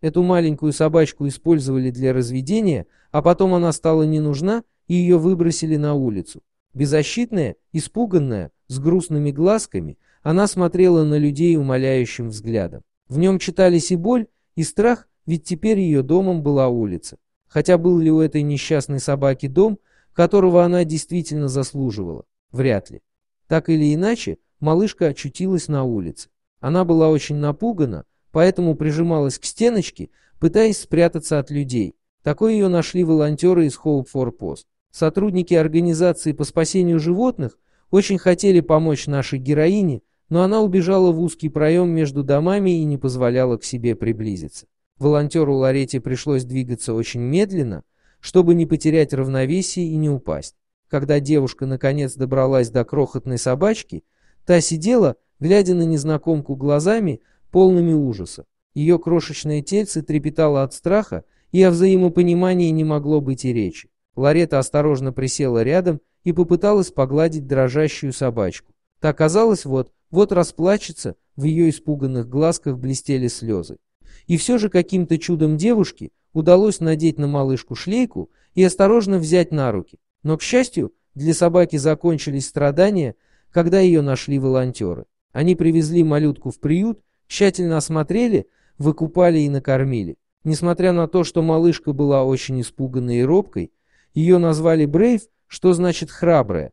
Эту маленькую собачку использовали для разведения, а потом она стала не нужна, и ее выбросили на улицу. Беззащитная, испуганная, с грустными глазками, она смотрела на людей умоляющим взглядом. В нем читались и боль, и страх, ведь теперь ее домом была улица. Хотя был ли у этой несчастной собаки дом, которого она действительно заслуживала? Вряд ли. Так или иначе, малышка очутилась на улице. Она была очень напугана, поэтому прижималась к стеночке, пытаясь спрятаться от людей. Такой ее нашли волонтеры из Hope for Post. Сотрудники организации по спасению животных очень хотели помочь нашей героине, но она убежала в узкий проем между домами и не позволяла к себе приблизиться. Волонтеру Ларете пришлось двигаться очень медленно, чтобы не потерять равновесие и не упасть. Когда девушка наконец добралась до крохотной собачки, та сидела, глядя на незнакомку глазами, полными ужаса. Ее крошечное тельце трепетало от страха, и о взаимопонимании не могло быть и речи. Ларета осторожно присела рядом и попыталась погладить дрожащую собачку. Та казалось, вот, вот расплачется, в ее испуганных глазках блестели слезы. И все же каким-то чудом девушке удалось надеть на малышку шлейку и осторожно взять на руки. Но, к счастью, для собаки закончились страдания, когда ее нашли волонтеры. Они привезли малютку в приют Тщательно осмотрели, выкупали и накормили. Несмотря на то, что малышка была очень испуганной и робкой, ее назвали Брейв, что значит «храбрая»,